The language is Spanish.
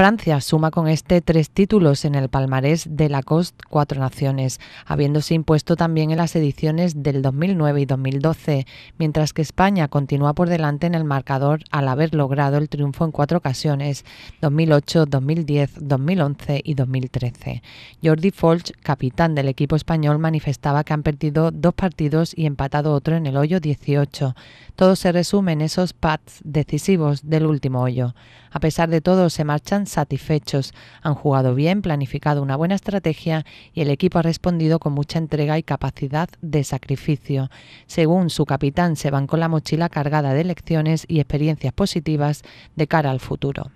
Francia suma con este tres títulos en el palmarés de la COST Cuatro Naciones, habiéndose impuesto también en las ediciones del 2009 y 2012, mientras que España continúa por delante en el marcador al haber logrado el triunfo en cuatro ocasiones, 2008, 2010, 2011 y 2013. Jordi Folch, capitán del equipo español, manifestaba que han perdido dos partidos y empatado otro en el hoyo 18. Todo se resume en esos pads decisivos del último hoyo. A pesar de todo, se marchan satisfechos. Han jugado bien, planificado una buena estrategia y el equipo ha respondido con mucha entrega y capacidad de sacrificio. Según su capitán, se van con la mochila cargada de lecciones y experiencias positivas de cara al futuro.